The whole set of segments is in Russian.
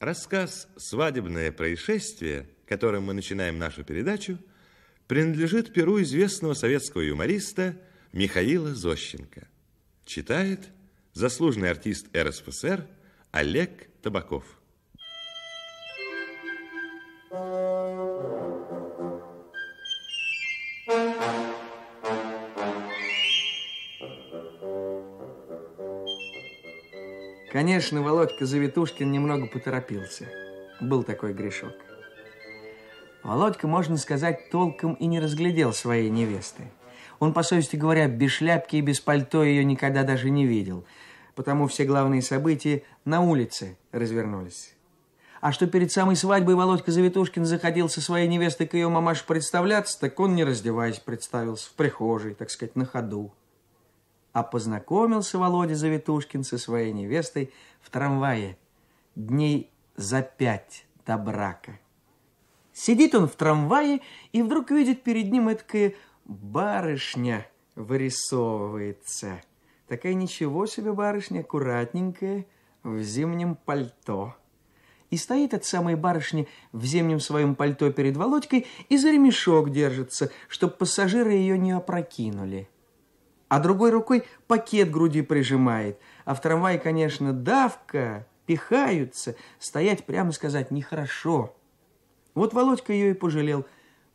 Рассказ «Свадебное происшествие», которым мы начинаем нашу передачу, принадлежит перу известного советского юмориста Михаила Зощенко. Читает заслуженный артист РСФСР Олег Табаков. Конечно, Володька Завитушкин немного поторопился. Был такой грешок. Володька, можно сказать, толком и не разглядел своей невесты. Он, по совести говоря, без шляпки и без пальто ее никогда даже не видел, потому все главные события на улице развернулись. А что перед самой свадьбой Володька Завитушкин заходил со своей невестой к ее мамаше представляться, так он, не раздеваясь, представился в прихожей, так сказать, на ходу. А познакомился Володя Завитушкин со своей невестой в трамвае дней за пять до брака. Сидит он в трамвае и вдруг видит перед ним эткая барышня вырисовывается. Такая ничего себе барышня, аккуратненькая, в зимнем пальто. И стоит от самой барышни в зимнем своем пальто перед Володькой и за ремешок держится, чтоб пассажиры ее не опрокинули а другой рукой пакет груди прижимает. А в трамвае, конечно, давка, пихаются, стоять прямо сказать нехорошо. Вот Володька ее и пожалел.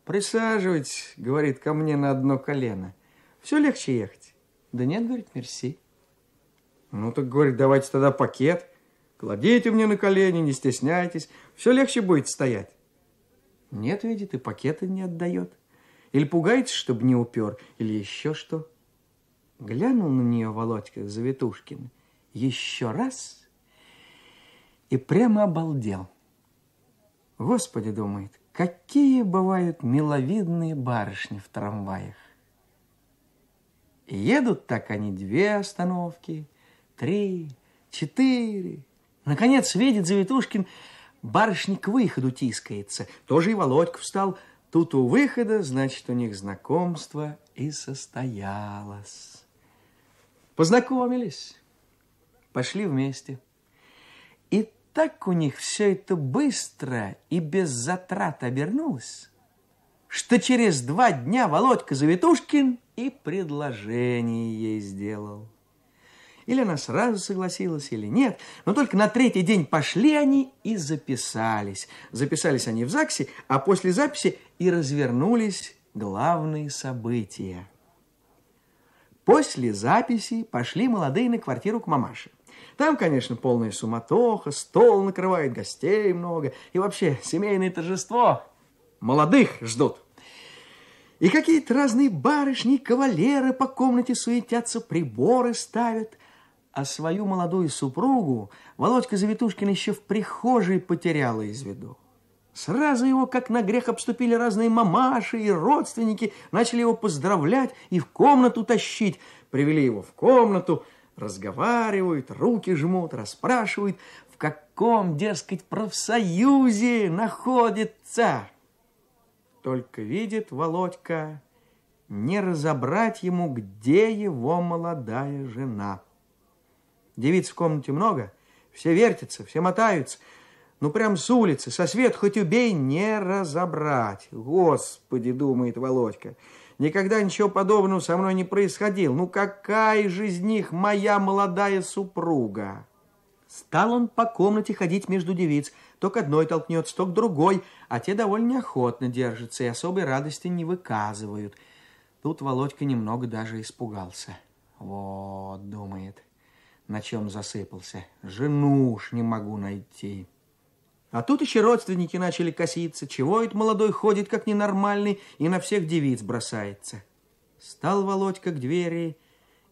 «Присаживайтесь», — говорит, — «ко мне на одно колено. Все легче ехать». «Да нет», — говорит, — «мерси». «Ну так, — говорит, — давайте тогда пакет. Кладите мне на колени, не стесняйтесь. Все легче будет стоять». «Нет, видит, и пакета не отдает. Или пугается, чтобы не упер, или еще что». Глянул на нее Володька Заветушкин еще раз и прямо обалдел. Господи, думает, какие бывают миловидные барышни в трамваях. едут так они две остановки, три, четыре. Наконец, видит Заветушкин, барышник к выходу тискается. Тоже и Володька встал. Тут у выхода, значит, у них знакомство и состоялось. Познакомились, пошли вместе. И так у них все это быстро и без затрат обернулось, что через два дня Володька Завитушкин и предложение ей сделал. Или она сразу согласилась, или нет. Но только на третий день пошли они и записались. Записались они в ЗАГСе, а после записи и развернулись главные события. После записи пошли молодые на квартиру к мамаше. Там, конечно, полная суматоха, стол накрывает, гостей много, и вообще семейное торжество. Молодых ждут. И какие-то разные барышни, кавалеры по комнате суетятся, приборы ставят. А свою молодую супругу Володька Завитушкин еще в прихожей потеряла из виду. Сразу его, как на грех, обступили разные мамаши и родственники, начали его поздравлять и в комнату тащить. Привели его в комнату, разговаривают, руки жмут, расспрашивают, в каком, дескать, профсоюзе находится. Только видит Володька, не разобрать ему, где его молодая жена. Девиц в комнате много, все вертятся, все мотаются, ну, прям с улицы, со свет хоть убей, не разобрать. Господи, думает Володька, никогда ничего подобного со мной не происходило. Ну, какая же из них моя молодая супруга? Стал он по комнате ходить между девиц. То к одной толкнется, то к другой, а те довольно неохотно держатся и особой радости не выказывают. Тут Володька немного даже испугался. Вот, думает, на чем засыпался. Жену уж не могу найти. А тут еще родственники начали коситься. Чего этот молодой ходит, как ненормальный, и на всех девиц бросается. Стал Володька к двери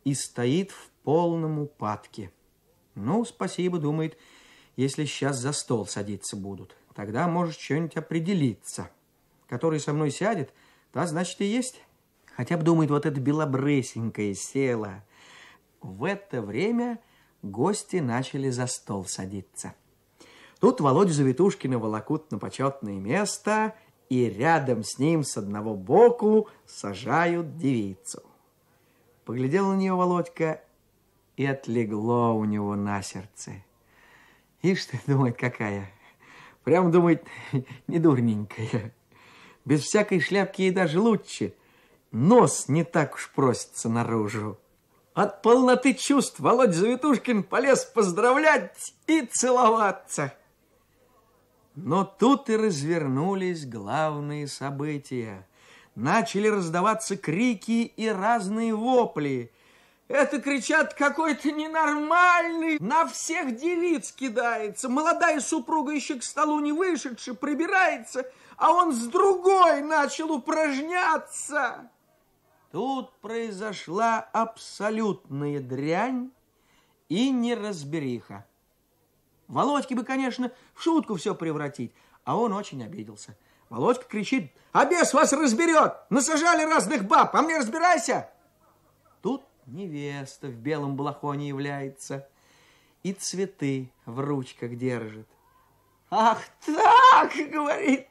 и стоит в полном упадке. Ну, спасибо, думает, если сейчас за стол садиться будут. Тогда может что-нибудь определиться. Который со мной сядет, та, значит, и есть. Хотя бы думает, вот это белобрысенькое село. В это время гости начали за стол садиться. Тут Володю Завитушкина волокут на почетное место, и рядом с ним с одного боку сажают девицу. Поглядел на нее Володька, и отлегло у него на сердце. Ишь ты, думает, какая. Прям, думает, недурненькая. Без всякой шляпки ей даже лучше. Нос не так уж просится наружу. От полноты чувств Володь Завитушкин полез поздравлять и целоваться. Но тут и развернулись главные события. Начали раздаваться крики и разные вопли. Это кричат какой-то ненормальный, на всех девиц кидается. Молодая супруга еще к столу не вышедши, прибирается, а он с другой начал упражняться. Тут произошла абсолютная дрянь и неразбериха. Володьке бы, конечно, в шутку все превратить, а он очень обиделся. Володька кричит, а бес вас разберет, насажали разных баб, а мне разбирайся. Тут невеста в белом балахоне является и цветы в ручках держит. Ах так, говорит,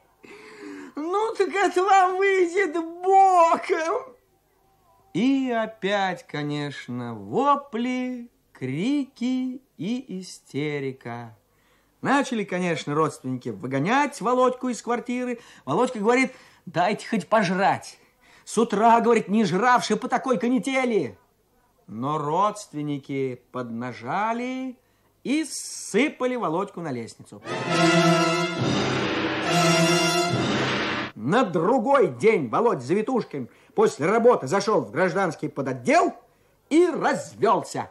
ну так это вам выйдет боком. И опять, конечно, вопли, крики и истерика. Начали, конечно, родственники выгонять Володьку из квартиры. Володька говорит, дайте хоть пожрать. С утра, говорит, не жравший по такой канители. Но родственники поднажали и сыпали Володьку на лестницу. На другой день Володь Завитушкин после работы зашел в гражданский подотдел и развелся.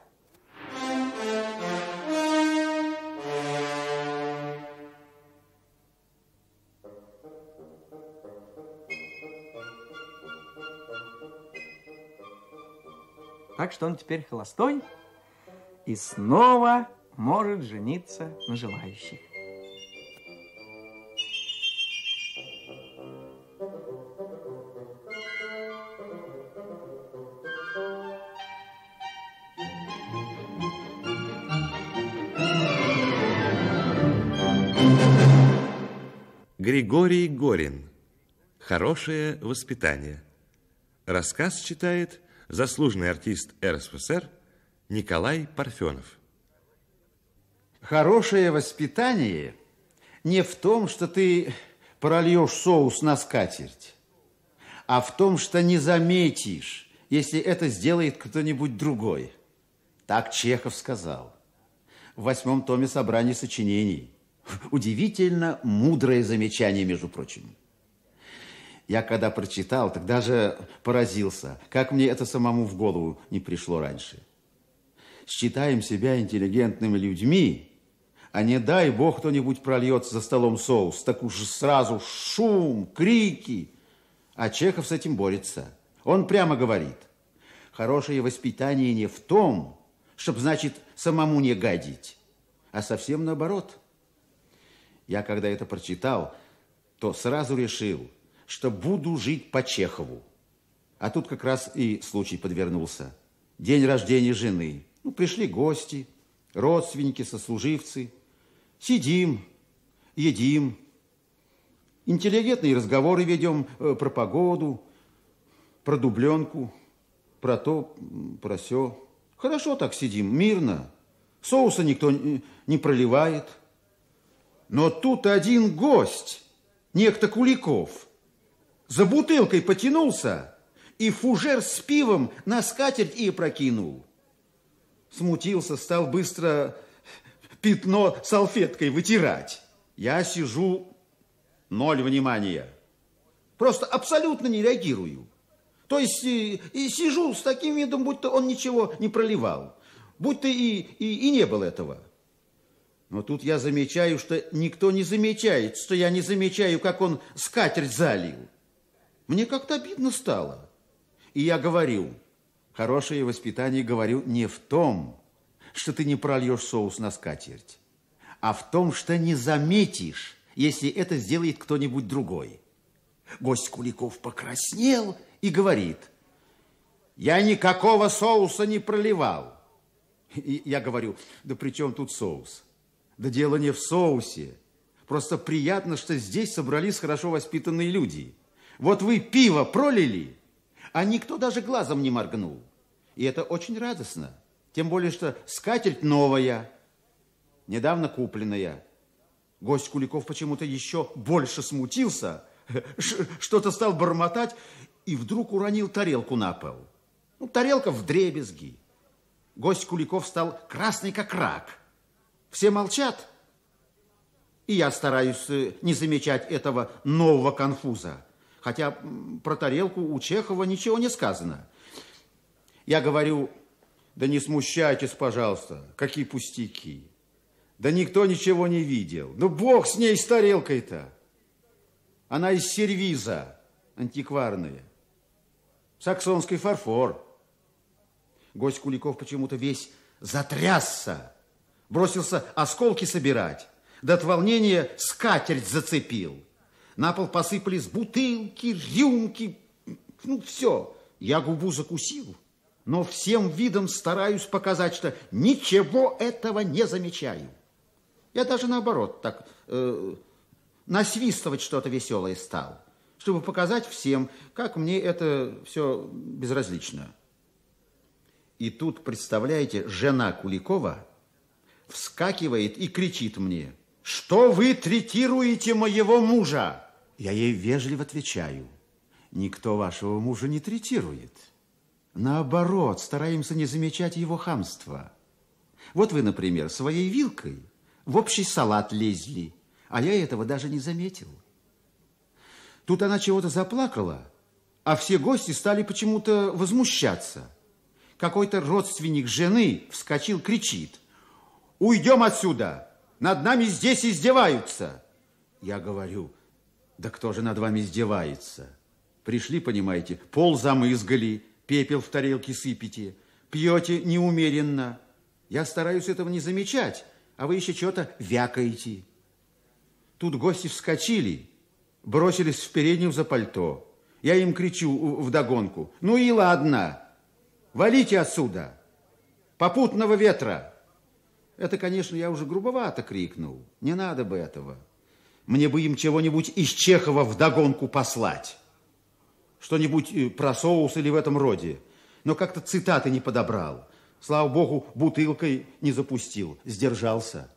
что он теперь холостой и снова может жениться на желающих. Григорий Горин. Хорошее воспитание. Рассказ читает заслуженный артист РСФСР Николай Парфенов. Хорошее воспитание не в том, что ты прольешь соус на скатерть, а в том, что не заметишь, если это сделает кто-нибудь другой. Так Чехов сказал в восьмом томе собрания сочинений. Удивительно мудрое замечание, между прочим. Я когда прочитал, так даже поразился, как мне это самому в голову не пришло раньше. Считаем себя интеллигентными людьми, а не дай бог кто-нибудь прольет за столом соус, так уж сразу шум, крики. А Чехов с этим борется. Он прямо говорит, хорошее воспитание не в том, чтобы, значит, самому не гадить, а совсем наоборот. Я, когда это прочитал, то сразу решил – что буду жить по Чехову. А тут как раз и случай подвернулся. День рождения жены. Ну, пришли гости, родственники, сослуживцы. Сидим, едим, интеллигентные разговоры ведем э, про погоду, про дубленку, про то, про все. Хорошо так сидим, мирно. Соуса никто не проливает. Но тут один гость, некто Куликов – за бутылкой потянулся и фужер с пивом на скатерть и прокинул. Смутился, стал быстро пятно салфеткой вытирать. Я сижу, ноль внимания. Просто абсолютно не реагирую. То есть и, э, и сижу с таким видом, будто он ничего не проливал. Будто и, и, и не было этого. Но тут я замечаю, что никто не замечает, что я не замечаю, как он скатерть залил. Мне как-то обидно стало. И я говорю, хорошее воспитание, говорю, не в том, что ты не прольешь соус на скатерть, а в том, что не заметишь, если это сделает кто-нибудь другой. Гость Куликов покраснел и говорит, я никакого соуса не проливал. И я говорю, да при чем тут соус? Да дело не в соусе. Просто приятно, что здесь собрались хорошо воспитанные люди – вот вы пиво пролили, а никто даже глазом не моргнул. И это очень радостно. Тем более, что скатерть новая, недавно купленная. Гость Куликов почему-то еще больше смутился, что-то стал бормотать и вдруг уронил тарелку на пол. Ну, тарелка в дребезги. Гость Куликов стал красный, как рак. Все молчат, и я стараюсь э, не замечать этого нового конфуза хотя про тарелку у Чехова ничего не сказано. Я говорю, да не смущайтесь, пожалуйста, какие пустяки. Да никто ничего не видел. Ну, бог с ней, с тарелкой-то. Она из сервиза антикварная, Саксонский фарфор. Гость Куликов почему-то весь затрясся. Бросился осколки собирать. Да от волнения скатерть зацепил. На пол посыпались бутылки, рюмки, ну все. Я губу закусил, но всем видом стараюсь показать, что ничего этого не замечаю. Я даже наоборот так э, насвистывать что-то веселое стал, чтобы показать всем, как мне это все безразлично. И тут, представляете, жена Куликова вскакивает и кричит мне – что вы третируете моего мужа? Я ей вежливо отвечаю. Никто вашего мужа не третирует. Наоборот, стараемся не замечать его хамства. Вот вы, например, своей вилкой в общий салат лезли, а я этого даже не заметил. Тут она чего-то заплакала, а все гости стали почему-то возмущаться. Какой-то родственник жены вскочил, кричит. «Уйдем отсюда! над нами здесь издеваются. Я говорю, да кто же над вами издевается? Пришли, понимаете, пол замызгали, пепел в тарелке сыпите, пьете неумеренно. Я стараюсь этого не замечать, а вы еще что то вякаете. Тут гости вскочили, бросились в переднюю за пальто. Я им кричу вдогонку. Ну и ладно, валите отсюда, попутного ветра. Это, конечно, я уже грубовато крикнул. Не надо бы этого. Мне бы им чего-нибудь из Чехова вдогонку послать. Что-нибудь э, про соус или в этом роде. Но как-то цитаты не подобрал. Слава богу, бутылкой не запустил, сдержался.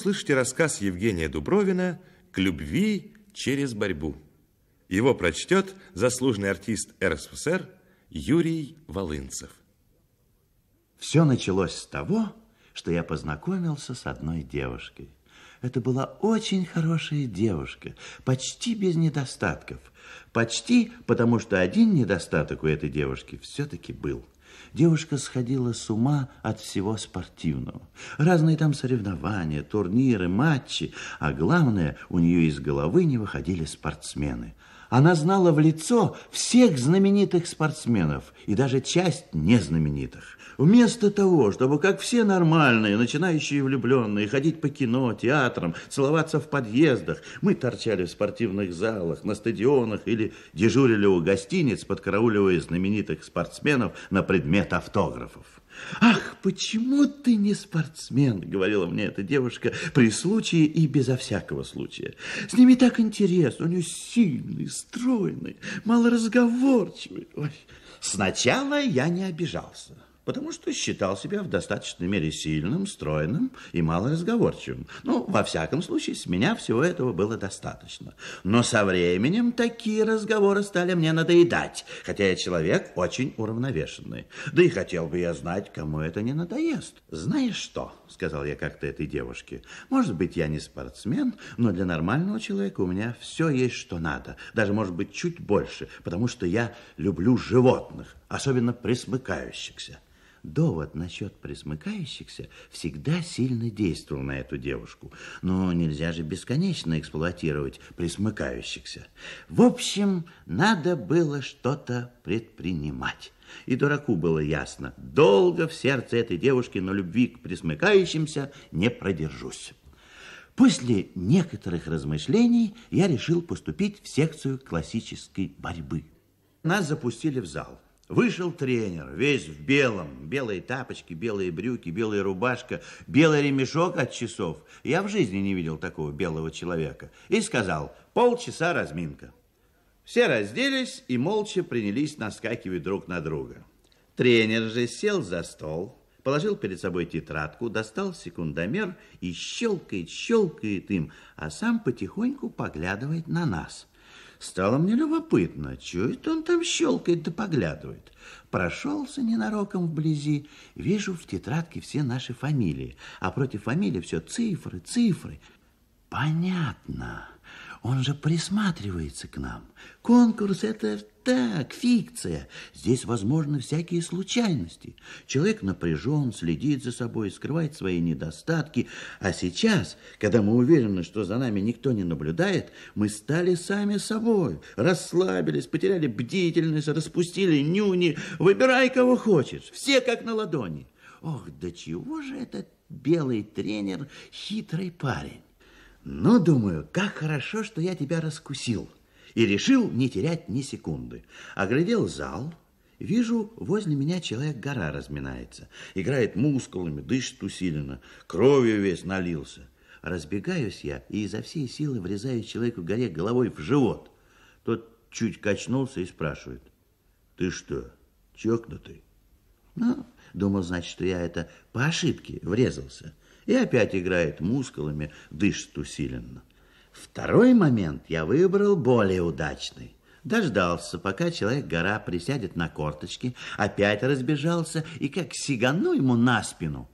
услышите рассказ Евгения Дубровина «К любви через борьбу». Его прочтет заслуженный артист РСФСР Юрий Волынцев. Все началось с того, что я познакомился с одной девушкой. Это была очень хорошая девушка, почти без недостатков. Почти потому, что один недостаток у этой девушки все-таки был – Девушка сходила с ума от всего спортивного. Разные там соревнования, турниры, матчи. А главное, у нее из головы не выходили спортсмены – она знала в лицо всех знаменитых спортсменов и даже часть незнаменитых. Вместо того, чтобы, как все нормальные, начинающие влюбленные, ходить по кино, театрам, целоваться в подъездах, мы торчали в спортивных залах, на стадионах или дежурили у гостиниц, подкарауливая знаменитых спортсменов на предмет автографов. «Ах, почему ты не спортсмен?» — говорила мне эта девушка при случае и безо всякого случая. «С ними так интересно, они сильные, стройные, малоразговорчивые». Ой. Сначала я не обижался потому что считал себя в достаточной мере сильным, стройным и малоразговорчивым. Ну, во всяком случае, с меня всего этого было достаточно. Но со временем такие разговоры стали мне надоедать, хотя я человек очень уравновешенный. Да и хотел бы я знать, кому это не надоест. «Знаешь что?» — сказал я как-то этой девушке. «Может быть, я не спортсмен, но для нормального человека у меня все есть, что надо. Даже, может быть, чуть больше, потому что я люблю животных, особенно присмыкающихся. Довод насчет присмыкающихся всегда сильно действовал на эту девушку. Но нельзя же бесконечно эксплуатировать присмыкающихся. В общем, надо было что-то предпринимать. И дураку было ясно, долго в сердце этой девушки, на любви к присмыкающимся не продержусь. После некоторых размышлений я решил поступить в секцию классической борьбы. Нас запустили в зал. Вышел тренер, весь в белом. Белые тапочки, белые брюки, белая рубашка, белый ремешок от часов. Я в жизни не видел такого белого человека. И сказал, полчаса разминка. Все разделись и молча принялись наскакивать друг на друга. Тренер же сел за стол, положил перед собой тетрадку, достал секундомер и щелкает, щелкает им, а сам потихоньку поглядывает на нас – Стало мне любопытно, чует он там щелкает да поглядывает. Прошелся ненароком вблизи, вижу в тетрадке все наши фамилии, а против фамилии все цифры, цифры. Понятно, он же присматривается к нам. Конкурс это так, фикция. Здесь возможны всякие случайности. Человек напряжен, следит за собой, скрывает свои недостатки. А сейчас, когда мы уверены, что за нами никто не наблюдает, мы стали сами собой. Расслабились, потеряли бдительность, распустили нюни. Выбирай, кого хочешь. Все как на ладони. Ох, да чего же этот белый тренер хитрый парень? Но ну, думаю, как хорошо, что я тебя раскусил и решил не терять ни секунды. Оглядел зал, вижу, возле меня человек гора разминается, играет мускулами, дышит усиленно, кровью весь налился. Разбегаюсь я и изо всей силы врезаюсь человеку горе головой в живот. Тот чуть качнулся и спрашивает, ты что, чокнутый? Ну, думал, значит, что я это по ошибке врезался. И опять играет мускулами, дышит усиленно. Второй момент я выбрал более удачный. Дождался, пока человек-гора присядет на корточки, опять разбежался и как сигану ему на спину.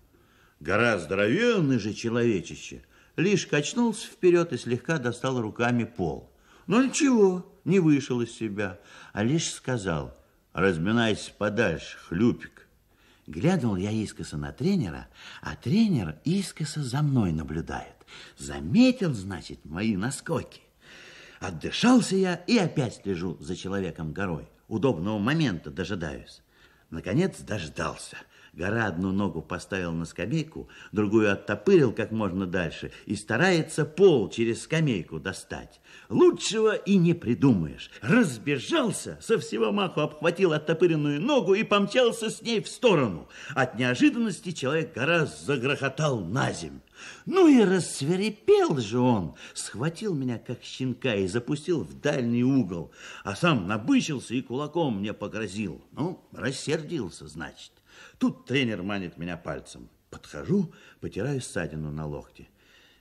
Гора здоровенный же человечище, лишь качнулся вперед и слегка достал руками пол. Но «Ну, ничего, не вышел из себя, а лишь сказал, разминайся подальше, хлюпик. Глянул я искоса на тренера, а тренер искоса за мной наблюдает. Заметил, значит, мои наскоки. Отдышался я и опять слежу за человеком горой. Удобного момента дожидаюсь. Наконец дождался – Гора одну ногу поставил на скамейку, другую оттопырил как можно дальше и старается пол через скамейку достать. Лучшего и не придумаешь. Разбежался, со всего маху обхватил оттопыренную ногу и помчался с ней в сторону. От неожиданности человек гора загрохотал на земь. Ну и рассверепел же он, схватил меня как щенка и запустил в дальний угол, а сам набычился и кулаком мне погрозил. Ну, рассердился, значит. Тут тренер манит меня пальцем. Подхожу, потираю ссадину на локте.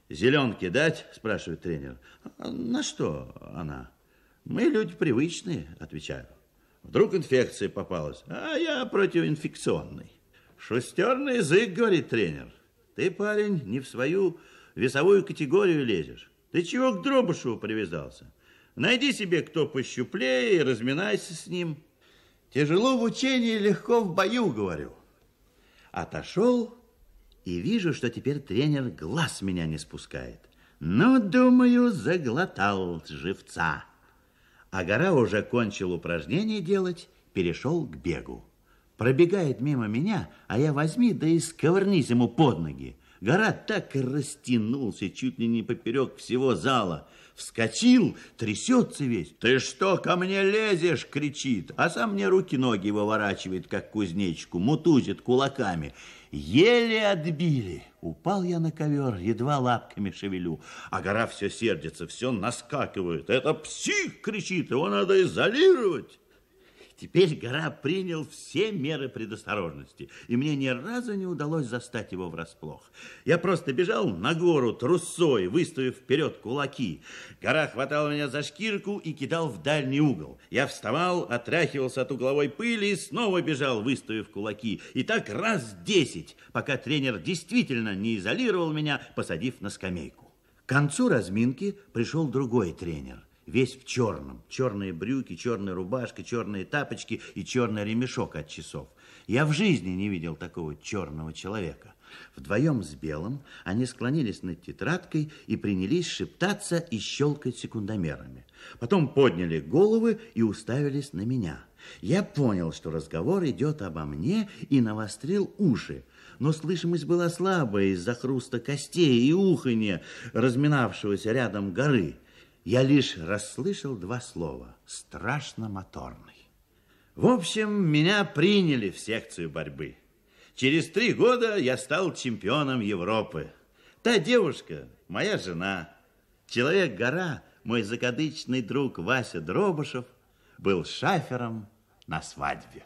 «Зеленки дать?» – спрашивает тренер. «А «На что она?» «Мы люди привычные», – отвечаю. Вдруг инфекция попалась, а я противоинфекционный. «Шестерный язык», – говорит тренер. «Ты, парень, не в свою весовую категорию лезешь. Ты чего к Дробышеву привязался? Найди себе кто пощуплее и разминайся с ним». «Тяжело в учении, легко в бою», – говорю. Отошел и вижу, что теперь тренер глаз меня не спускает. Ну, думаю, заглотал живца. А гора уже кончил упражнение делать, перешел к бегу. Пробегает мимо меня, а я возьми, да и сковырнись ему под ноги. Гора так и растянулся, чуть ли не поперек всего зала. Вскочил, трясется весь. «Ты что, ко мне лезешь?» — кричит. А сам мне руки-ноги выворачивает, как кузнечку, мутузит кулаками. Еле отбили. Упал я на ковер, едва лапками шевелю. А гора все сердится, все наскакивает. «Это псих!» — кричит. «Его надо изолировать!» Теперь гора принял все меры предосторожности, и мне ни разу не удалось застать его врасплох. Я просто бежал на гору трусой, выставив вперед кулаки. Гора хватал меня за шкирку и кидал в дальний угол. Я вставал, отряхивался от угловой пыли и снова бежал, выставив кулаки. И так раз десять, пока тренер действительно не изолировал меня, посадив на скамейку. К концу разминки пришел другой тренер – весь в черном. Черные брюки, черная рубашка, черные тапочки и черный ремешок от часов. Я в жизни не видел такого черного человека. Вдвоем с Белым они склонились над тетрадкой и принялись шептаться и щелкать секундомерами. Потом подняли головы и уставились на меня. Я понял, что разговор идет обо мне и навострил уши, но слышимость была слабая из-за хруста костей и уханья разминавшегося рядом горы я лишь расслышал два слова «страшно моторный». В общем, меня приняли в секцию борьбы. Через три года я стал чемпионом Европы. Та девушка, моя жена, человек-гора, мой закадычный друг Вася Дробышев, был шафером на свадьбе.